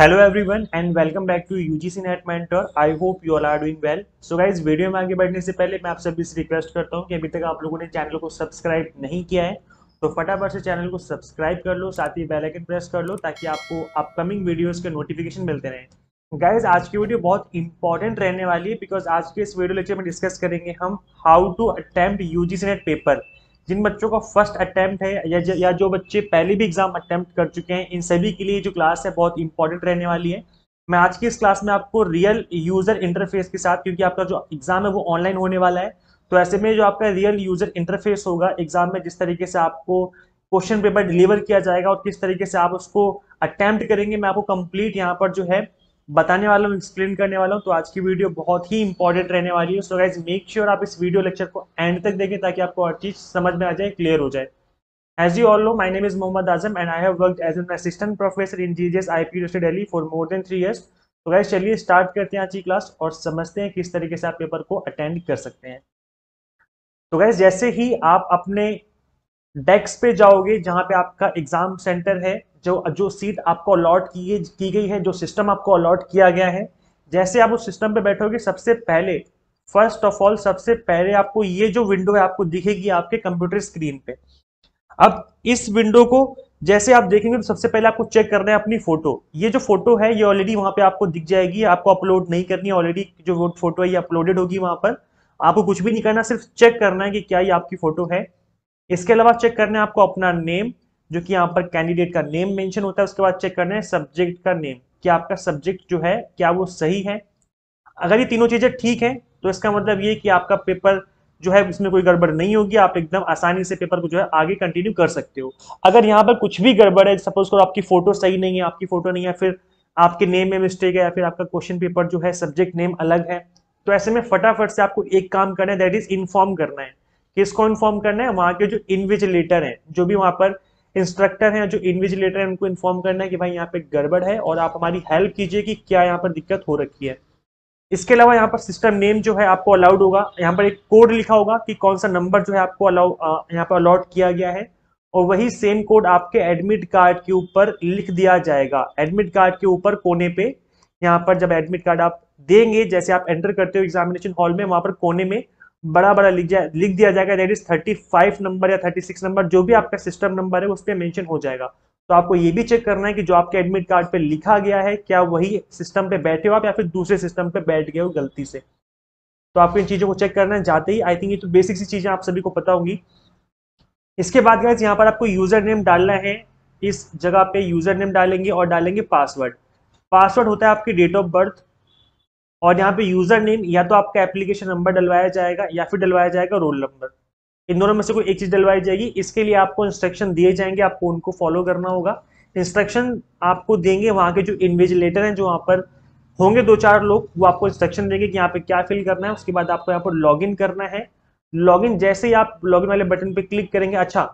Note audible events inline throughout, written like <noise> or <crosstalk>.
Hello everyone and welcome back to UGC NET mentor I hope you all are doing well so guys video में आगे बढ़ने से पहले मैं आप सभी से रिक्वेस्ट करता हूँ कि अभी तक आप लोगों ने चैनल को सब्सक्राइब नहीं किया है तो फटाफट से चैनल को सब्सक्राइब कर लो साथ ही बेल आइकन प्रेस कर लो ताकि आपको अपकमिंग वीडियोज के नोटिफिकेशन मिलते रहें गाइज आज की वीडियो बहुत इंपॉर्टेंट रहने वाली है बिकॉज आज के इस वीडियो लेक्चर में डिस्कस करेंगे हम how to attempt UGC NET paper जिन बच्चों का फर्स्ट अटैम्प्ट है या, या जो बच्चे पहले भी एग्जाम अटैम्प्ट कर चुके हैं इन सभी के लिए जो क्लास है बहुत इंपॉर्टेंट रहने वाली है मैं आज की इस क्लास में आपको रियल यूजर इंटरफेस के साथ क्योंकि आपका जो एग्जाम है वो ऑनलाइन होने वाला है तो ऐसे में जो आपका रियल यूजर इंटरफेस होगा एग्जाम में जिस तरीके से आपको क्वेश्चन पेपर डिलीवर किया जाएगा और किस तरीके से आप उसको अटैम्प्ट करेंगे मैं आपको कंप्लीट यहाँ पर जो है बताने वाला हूँ एक्सप्लेन करने वाला हूँ तो आज की वीडियो बहुत ही इंपॉर्टेंट रहने वाली है सो गाइज मेक श्योर आप इस वीडियो लेक्चर को एंड तक देखें ताकि आपको हर चीज़ समझ में आ जाए क्लियर हो जाए as you all know, my name is Mohammad Azam and I have worked as an assistant professor in GGS IP University Delhi for more than three years तो गाइज चलिए स्टार्ट करते हैं आज की क्लास और समझते हैं किस तरीके से आप पेपर को अटेंड कर सकते हैं तो गाइज जैसे ही आप अपने डेक्स पे जाओगे जहां पे आपका एग्जाम सेंटर है जो जो सीट आपको अलॉट की, की गई है जो सिस्टम आपको अलॉट किया गया है जैसे आप उस सिस्टम पे बैठोगे सबसे पहले फर्स्ट ऑफ ऑल सबसे पहले आपको ये जो विंडो है आपको दिखेगी आपके कंप्यूटर स्क्रीन पे अब इस विंडो को जैसे आप देखेंगे तो सबसे पहले आपको चेक करना है अपनी फोटो ये जो फोटो है ये ऑलरेडी वहां पे आपको दिख जाएगी आपको अपलोड नहीं करनी है ऑलरेडी जो फोटो है ये अपलोडेड होगी वहां पर आपको कुछ भी नहीं करना सिर्फ चेक करना है कि क्या ये आपकी फोटो है इसके अलावा चेक करना है आपको अपना नेम जो कि यहाँ पर कैंडिडेट का नेम मेंशन होता है उसके बाद चेक करना है सब्जेक्ट का नेम कि आपका सब्जेक्ट जो है क्या वो सही है अगर ये तीनों चीज़ें ठीक है तो इसका मतलब ये कि आपका पेपर जो है उसमें कोई गड़बड़ नहीं होगी आप एकदम आसानी से पेपर को जो है आगे कंटिन्यू कर सकते हो अगर यहाँ पर कुछ भी गड़बड़ है सपोज करो आपकी फोटो सही नहीं है आपकी फोटो नहीं है फिर आपके नेम में मिस्टेक है या फिर आपका क्वेश्चन पेपर जो है सब्जेक्ट नेम अलग है तो ऐसे में फटाफट से आपको एक काम करना है दैट इज इन्फॉर्म करना है किसको इन्फॉर्म करना है वहां के जो इन्विजिलेटर हैं जो भी वहाँ पर इंस्ट्रक्टर हैं जो इनविजिलेटर हैं उनको इन्फॉर्म करना है कि भाई यहाँ पे गड़बड़ है और आप हमारी हेल्प कीजिए कि क्या यहाँ पर दिक्कत हो रखी है इसके अलावा यहाँ पर सिस्टम नेम जो है आपको अलाउड होगा यहाँ पर एक कोड लिखा होगा कि कौन सा नंबर जो है आपको अलाउ यहाँ पर अलॉट किया गया है और वही सेम कोड आपके एडमिट कार्ड के ऊपर लिख दिया जाएगा एडमिट कार्ड के ऊपर कोने पे यहाँ पर जब एडमिट कार्ड आप देंगे जैसे आप एंटर करते हो एग्जामिनेशन हॉल में वहां पर कोने में बड़ा बड़ा लिख जाए लिख दिया जाएगा दैट इज 35 नंबर या 36 नंबर जो भी आपका सिस्टम नंबर है उस पर मैंशन हो जाएगा तो आपको ये भी चेक करना है कि जो आपके एडमिट कार्ड पे लिखा गया है क्या वही सिस्टम पे बैठे हो आप या फिर दूसरे सिस्टम पे बैठ गए हो गलती से तो आपको इन चीज़ों को चेक करना है जाते ही आई थिंक ये तो बेसिक सी चीज़ें आप सभी को पता होंगी इसके बाद गैस यहाँ पर आपको यूज़र नेम डालना है इस जगह पे यूज़र नेम डालेंगे और डालेंगे पासवर्ड पासवर्ड होता है आपकी डेट ऑफ बर्थ और यहाँ पे यूजर नेम या तो आपका एप्लीकेशन नंबर डलवाया जाएगा या फिर डलवाया जाएगा रोल नंबर इन दोनों में से कोई एक चीज डलवाई जाएगी इसके लिए आपको इंस्ट्रक्शन दिए जाएंगे आपको उनको फॉलो करना होगा इंस्ट्रक्शन आपको देंगे वहाँ के जो इन्विजिलेटर हैं जो वहाँ पर होंगे दो चार लोग वो आपको इंस्ट्रक्शन देंगे कि यहाँ पे क्या फिल करना है उसके बाद आपको यहाँ पर लॉगिन करना है लॉगिन जैसे ही आप लॉगिन वाले बटन पे क्लिक करेंगे अच्छा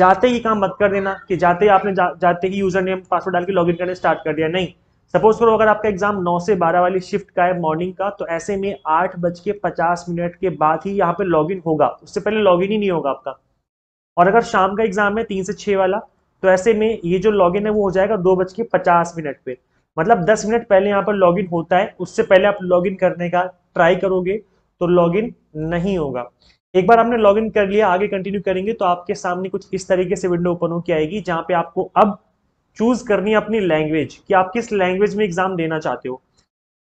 जाते ही काम मत कर देना कि जाते ही आपने जा, जाते ही यूजर नेम पासवर्ड डाल के लॉगिन करने स्टार्ट कर दिया नहीं सपोज करो अगर आपका एग्जाम 9 से 12 वाली शिफ्ट का है मॉर्निंग का तो ऐसे में आठ बज के पचास मिनट के बाद ही यहाँ पे लॉगिन होगा उससे पहले लॉगिन ही नहीं होगा आपका और अगर शाम का एग्जाम है तीन से छः वाला तो ऐसे में ये जो लॉगिन है वो हो जाएगा दो बज के पचास मिनट पे मतलब दस मिनट पहले यहाँ पर लॉगिन होता है उससे पहले आप लॉगिन करने का ट्राई करोगे तो लॉगिन नहीं होगा एक बार आपने लॉगिन कर लिया आगे कंटिन्यू करेंगे तो आपके सामने कुछ इस तरीके से विंडो ओपन होकर आएगी जहाँ पे आपको अब चूज करनी है अपनी लैंग्वेज कि आप किस लैंग्वेज में एग्जाम देना चाहते हो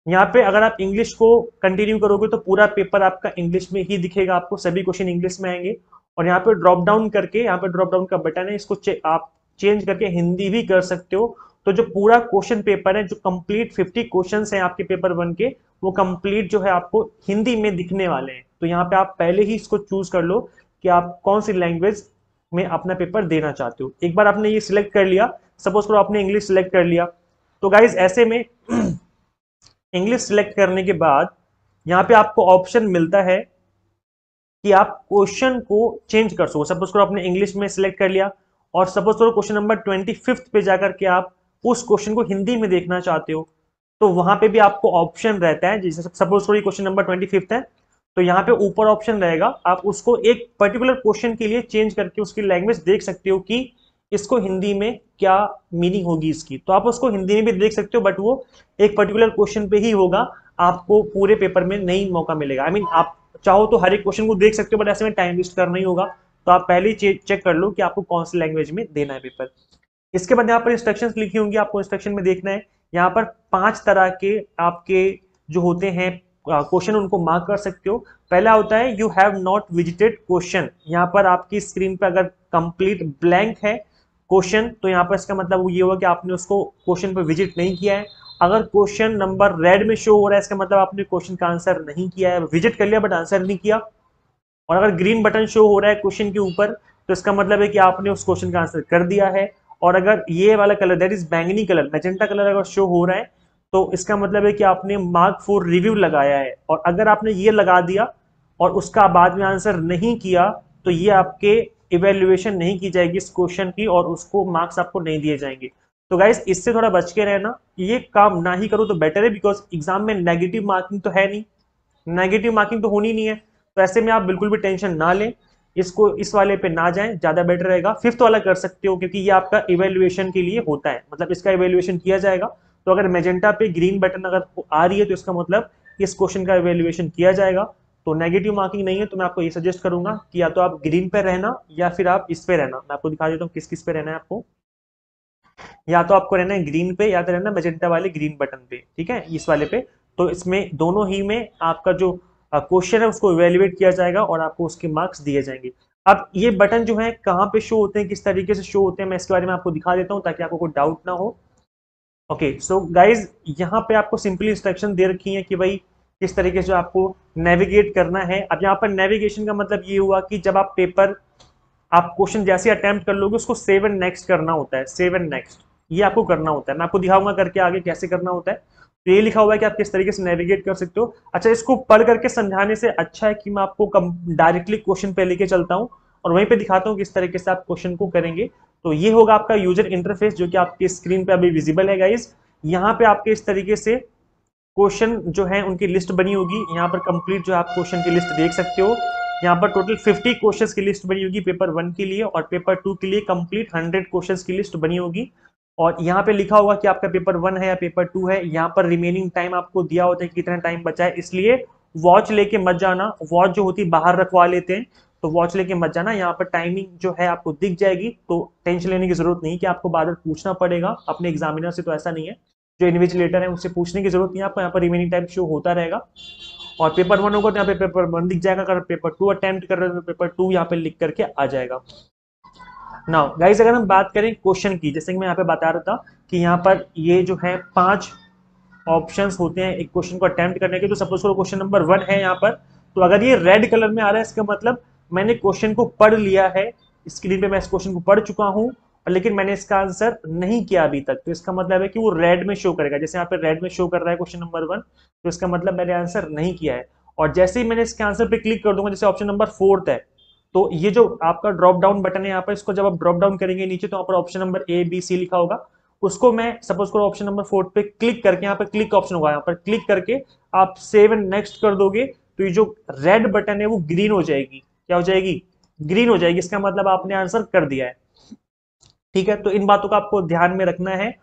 यहाँ पे अगर आप इंग्लिश को कंटिन्यू करोगे तो पूरा पेपर आपका इंग्लिश में ही दिखेगा आपको सभी क्वेश्चन इंग्लिश में आएंगे और यहाँ पे ड्रॉप डाउन करके यहाँ पे ड्रॉप डाउन का बटन है इसको चे, आप चेंज करके हिंदी भी कर सकते हो तो जो पूरा क्वेश्चन पेपर है जो कंप्लीट 50 क्वेश्चन हैं आपके पेपर वन के वो कंप्लीट जो है आपको हिंदी में दिखने वाले हैं तो यहाँ पे आप पहले ही इसको चूज कर लो कि आप कौन सी लैंग्वेज में अपना पेपर देना चाहते हो एक बार आपने ये सिलेक्ट कर लिया सपोज करो आपने इंग्लिश सिलेक्ट कर लिया तो गाइज ऐसे में इंग्लिश <clears throat> सिलेक्ट करने के बाद यहाँ पे आपको ऑप्शन मिलता है कि आप क्वेश्चन को चेंज कर सको सपोज करो आपने इंग्लिश में सिलेक्ट कर लिया और सपोज करो क्वेश्चन नंबर ट्वेंटी फिफ्थ पे जाकर के आप उस क्वेश्चन को हिंदी में देखना चाहते हो तो वहां पे भी आपको ऑप्शन रहता है जैसे सपोज करो क्वेश्चन नंबर ट्वेंटी फिफ्थ है तो यहाँ पे ऊपर ऑप्शन रहेगा आप उसको एक पर्टिकुलर क्वेश्चन के लिए चेंज करके उसकी लैंग्वेज देख सकते हो कि इसको हिंदी में क्या मीनिंग होगी इसकी तो आप उसको हिंदी में भी देख सकते हो बट वो एक पर्टिकुलर क्वेश्चन पे ही होगा आपको पूरे पेपर में नहीं मौका मिलेगा आई I मीन mean, आप चाहो तो हर एक क्वेश्चन को देख सकते हो बट ऐसे में टाइम वेस्ट करना ही होगा तो आप पहले ही चेक कर लो कि आपको कौन सी लैंग्वेज में देना है पेपर इसके बाद यहाँ पर इंस्ट्रक्शन लिखी होंगी आपको इंस्ट्रक्शन में देखना है यहाँ पर पांच तरह के आपके जो होते हैं क्वेश्चन उनको मार्क कर सकते हो पहला होता है you have not visited question यहाँ पर आपकी स्क्रीन पर अगर कंप्लीट ब्लैंक है क्वेश्चन तो यहाँ पर इसका मतलब ये हुआ कि आपने उसको क्वेश्चन पर विजिट नहीं किया है अगर क्वेश्चन नंबर रेड में शो हो रहा है इसका मतलब आपने क्वेश्चन का आंसर नहीं किया है विजिट कर लिया बट आंसर नहीं किया और अगर ग्रीन बटन शो हो रहा है क्वेश्चन के ऊपर तो इसका मतलब है कि आपने उस क्वेश्चन का आंसर कर दिया है और अगर ये वाला कलर दैट इज बैंगनी कलर मैजेंटा कलर अगर शो हो रहा है तो इसका मतलब है कि आपने मार्क फोर रिव्यू लगाया है और अगर आपने ये लगा दिया और उसका बाद में आंसर नहीं किया तो ये आपके इवेल्युएशन नहीं की जाएगी इस क्वेश्चन की और उसको मार्क्स आपको नहीं दिए जाएंगे तो गाइज इससे थोड़ा बच के रहना ये काम ना ही करो तो बेटर है बिकॉज एग्जाम में नेगेटिव मार्किंग तो है नहीं नेगेटिव मार्किंग तो होनी नहीं है तो ऐसे में आप बिल्कुल भी टेंशन ना लें इसको इस वाले पे ना जाएं ज़्यादा बेटर रहेगा फिफ्थ वाला कर सकते हो क्योंकि ये आपका इवेल्युएशन के लिए होता है मतलब इसका इवेल्युएशन किया जाएगा तो अगर मेजेंटा पे ग्रीन बटन अगर आ रही है तो इसका मतलब इस क्वेश्चन का इवेल्युएशन किया जाएगा तो नेगेटिव मार्किंग नहीं है तो मैं आपको ये सजेस्ट करूंगा कि या तो आप ग्रीन पे रहना या फिर आप इस पे रहना मैं आपको दिखा देता हूँ किस किस पे रहना है आपको या तो आपको रहना है ग्रीन पे या तो रहना मेजेंटा वाले ग्रीन बटन पे ठीक है इस वाले पे तो इसमें दोनों ही में आपका जो क्वेश्चन है उसको इवेल्युएट किया जाएगा और आपको उसके मार्क्स दिए जाएंगे अब ये बटन जो है कहाँ पे शो होते हैं किस तरीके से शो होते हैं मैं इसके बारे में आपको दिखा देता हूँ ताकि आपको कोई डाउट ना हो ओके सो गाइज यहाँ पे आपको सिंपली इंस्ट्रक्शन दे रखी है कि भाई किस तरीके से आपको नेविगेट करना है अब यहाँ पर नेविगेशन का मतलब ये हुआ कि जब आप पेपर आप क्वेश्चन जैसे अटैम्प्ट कर लोगे उसको सेव एंड नेक्स्ट करना होता है सेव एंड नेक्स्ट ये आपको करना होता है मैं आपको दिखाऊंगा करके आगे कैसे करना होता है तो ये लिखा हुआ है कि आप किस तरीके से नेविगेट कर सकते हो अच्छा इसको पढ़ करके समझाने से अच्छा है कि मैं आपको डायरेक्टली क्वेश्चन पे लेके चलता हूँ और वहीं पे दिखाता हूँ किस तरीके से आप क्वेश्चन को करेंगे तो ये होगा आपका यूजर इंटरफेस जो कि आपकी स्क्रीन पे अभी विजिबल है गाइज यहाँ पे आपके इस तरीके से क्वेश्चन जो है उनकी लिस्ट बनी होगी यहाँ पर कंप्लीट जो आप क्वेश्चन की लिस्ट देख सकते हो यहाँ पर टोटल 50 क्वेश्चंस की लिस्ट बनी होगी पेपर वन के लिए और पेपर टू के लिए कंप्लीट 100 क्वेश्चंस की लिस्ट बनी होगी और यहाँ पे लिखा होगा कि आपका पेपर वन है या पेपर टू है यहाँ पर रिमेनिंग टाइम आपको दिया होता है कितना टाइम बचा है इसलिए वॉच लेके मत जाना वॉच जो होती है बाहर रखवा लेते हैं तो वॉच लेके मत जाना यहाँ पर टाइमिंग जो है आपको दिख जाएगी तो टेंशन लेने की जरूरत नहीं कि आपको बाद पूछना पड़ेगा अपने एग्जामिनर से तो ऐसा नहीं है जो इन्विजिलेटर है उससे पूछने की जरूरत नहीं है आपको यहाँ पर रिमेनिंग टाइम शो होता रहेगा और पेपर वन होगा तो यहाँ पे पेपर वन दिख जाएगा अगर पेपर टू अटेम्प्ट कर रहे हो तो पेपर टू यहाँ पे लिख करके आ जाएगा नाउ गाइज अगर हम बात करें क्वेश्चन की जैसे कि मैं यहाँ पे बता रहा था कि यहाँ पर ये जो है पांच ऑप्शन होते हैं एक क्वेश्चन को अटेम्प्ट करने के तो सपोज करो क्वेश्चन नंबर वन है यहाँ पर तो अगर ये रेड कलर में आ रहा है इसका मतलब मैंने क्वेश्चन को पढ़ लिया है स्क्रीन पे मैं इस क्वेश्चन को पढ़ चुका हूँ लेकिन मैंने इसका आंसर नहीं किया अभी तक तो इसका मतलब है कि वो रेड में शो करेगा जैसे यहाँ पे रेड में शो कर रहा है क्वेश्चन नंबर वन तो इसका मतलब मैंने आंसर नहीं किया है और जैसे ही मैंने इसके आंसर पे क्लिक कर दूंगा जैसे ऑप्शन नंबर फोर्थ है तो ये जो आपका ड्रॉप डाउन बटन है यहाँ पर इसको जब आप ड्रॉप डाउन करेंगे नीचे तो यहाँ पर option number A B C लिखा होगा उसको मैं सपोज करो ऑप्शन नंबर फोर्थ पे क्लिक करके यहाँ पर क्लिक ऑप्शन होगा यहाँ पर क्लिक करके आप सेव एंड नेक्स्ट कर दोगे तो ये जो रेड बटन है वो ग्रीन हो जाएगी क्या हो जाएगी ग्रीन हो जाएगी इसका मतलब आपने आंसर कर दिया है ठीक है तो इन बातों का आपको ध्यान में रखना है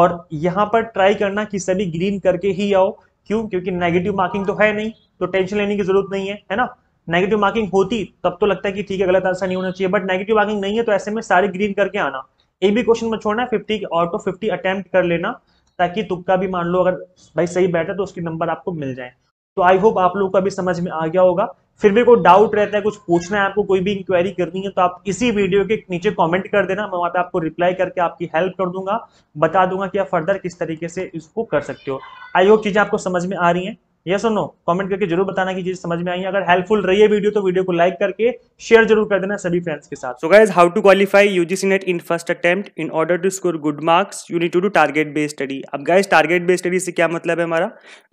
और यहां पर ट्राई करना कि सभी ग्रीन करके ही आओ क्यों क्योंकि नेगेटिव मार्किंग तो है नहीं तो टेंशन लेने की जरूरत नहीं है है ना नेगेटिव मार्किंग होती तब तो लगता है कि ठीक है गलत आंसर नहीं होना चाहिए बट नेगेटिव मार्किंग नहीं है तो ऐसे में सारे ग्रीन करके आना एक भी क्वेश्चन में छोड़ना फिफ्टी और तो फिफ्टी अटेम्प्ट कर लेना ताकि तुक्का भी मान लो अगर भाई सही बैठे तो उसके नंबर आपको मिल जाए तो आई होप आप लोग का भी समझ में आ गया होगा फिर भी कोई डाउट रहता है कुछ पूछना है आपको कोई भी इंक्वायरी करनी है तो आप इसी वीडियो के नीचे कमेंट कर देना मैं वहां पे आपको रिप्लाई करके आपकी हेल्प कर दूंगा बता दूंगा कि आप फर्दर किस तरीके से इसको कर सकते हो आई होप चीज़ें आपको समझ में आ रही हैं ये और नो कमेंट करके जरूर बताना कि चीज समझ में आई अगर हेल्पफुल रही है वीडियो तो वीडियो को लाइक करके शेयर जरूर कर देना सभी फ्रेंड्स के साथ so guys how to qualify UGC NET in first attempt in order to score good marks you need to do target based study अब गाइज टारगेट बेस्ड स्टडी से क्या मतलब है हमारा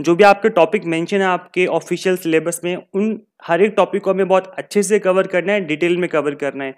जो भी आपके टॉपिक मेंशन है आपके ऑफिशियल सिलेबस में उन हर एक टॉपिक को हमें बहुत अच्छे से कवर करना है डिटेल में कवर करना है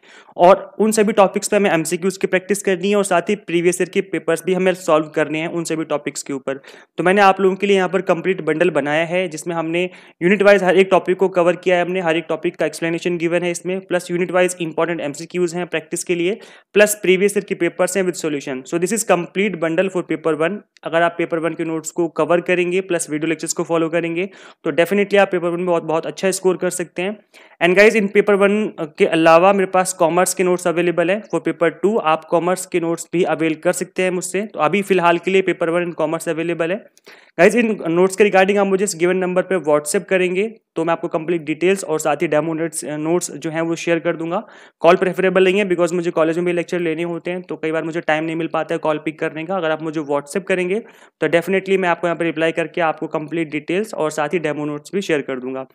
और उन सभी टॉपिक्स पे हमें एमसीक्यूज की प्रैक्टिस करनी है और साथ ही प्रीवियस ईयर के पेपर्स भी हमें सॉल्व करने हैं उन सभी टॉपिक्स के ऊपर तो मैंने आप लोगों के लिए यहाँ पर कंप्लीट बंडल बनाया है जिसमें हमने यूनिट वाइज हर एक टॉपिक को कवर किया है हमने हर एक टॉपिक का एक्सप्लेनेशन गिवन है इसमें plus unit wise important M हैं प्रैक्टिस के लिए प्लस प्रीवियस ईयर के पेपर्स हैं with solution so this is complete bundle for paper one अगर आप पेपर वन के नोट्स को कवर करेंगे प्लस वीडियो लेक्चर्स को फॉलो करेंगे तो डेफिनेटली आप पेपर वन में बहुत बहुत अच्छा स्कोर स्कोर कर सकते हैं and guys in paper one के अलावा मेरे पास कॉमर्स के नोट्स अवेलेबल है फॉर पेपर टू आप कॉमर्स के नोट्स भी अवेल कर सकते हैं मुझसे तो अभी फिलहाल के लिए paper one in commerce available है गाइज इन नोट्स के रिगार्डिंग आप मुझे इस गिवन नंबर पर व्हाट्सएप करेंगे तो मैं आपको कंप्लीट डिटेल्स और साथ ही डेमो नोट्स नोट्स जो हैं वो शेयर कर दूंगा कॉल प्रेफरेबल नहीं है बिकॉज मुझे कॉलेज में भी लेक्चर लेने होते हैं तो कई बार मुझे टाइम नहीं मिल पाता है कॉल पिक करने का अगर आप मुझे व्हाट्सअप करेंगे तो डेफिनेटली मैं आपको यहाँ पर रिप्लाई करके आपको कंप्लीट डिटेल्स और साथ ही डेमो नोट्स भी शेयर कर दूंगा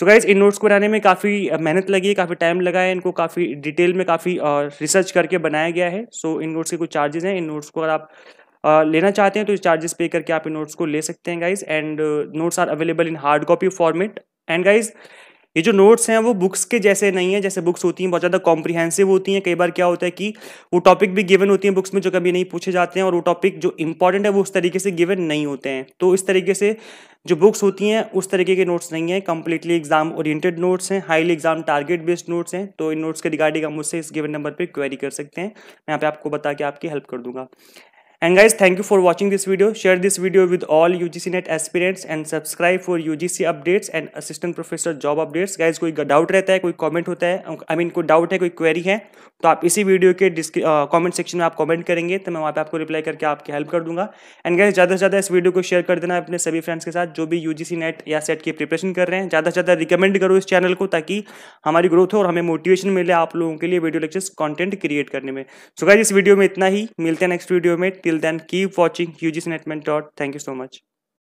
सो गाइज इन नोट्स को बनाने में काफ़ी मेहनत लगी है काफ़ी टाइम लगा है इनको काफ़ी डिटेल में काफ़ी रिसर्च करके बनाया गया है सो इन नोट्स के कुछ चार्जेस हैं इन नोट्स को अगर आप लेना चाहते हैं तो चार्जेस पे करके आप इन नोट्स को ले सकते हैं guys and notes are available in hard copy format and guys ये जो नोट्स हैं वो बुक्स के जैसे नहीं है जैसे बुक्स होती हैं बहुत ज़्यादा कॉम्प्रिहेंसिव होती हैं कई बार क्या होता है कि वो टॉपिक भी गिवन होती हैं बुक्स में जो कभी नहीं पूछे जाते हैं और वो टॉपिक जो इंपॉर्टेंट है वो उस तरीके से गिवन नहीं होते हैं तो इस तरीके से जो बुक्स होती हैं उस तरीके के नोट्स नहीं हैं कम्प्लीटली एग्जाम ओरिएटेड नोट्स हैं highly exam target based notes हैं तो इन नोट्स के रिगार्डिंग हम मुझसे इस गिवन नंबर पर क्वेरी कर सकते हैं मैं यहाँ पे आपको बता के आपकी हेल्प कर दूंगा and guys thank you for watching this video share this video with all U G C NET aspirants and subscribe for U G C updates and assistant professor job updates guys कोई doubt रहता है कोई comment होता है आई अं, mean कोई doubt है कोई query है तो आप इसी वीडियो के कॉमेंट सेक्शन में आप कॉमेंट करेंगे तो मैं वहाँ पर आपको रिप्लाई करके आपकी हेल्प कर दूंगा एंड गाइज ज़्यादा से ज़्यादा इस वीडियो को शेयर कर देना अपने सभी फ्रेंड्स के साथ जो भी यू जी सी नेट या सेट e की प्रिपरेशन कर रहे हैं ज़्यादा से ज़्यादा रिकमेंड करो इस चैनल को ताकि हमारी ग्रोथ हो और हमें मोटिवेशन मिले आप लोगों के लिए वीडियो लेक्चर्स कॉन्टेंट क्रिएट करने में सो गाइज इस वीडियो में इतना ही मिलते हैं नेक्स्ट वीडियो में till then keep watching ugcnetment. Thank you so much.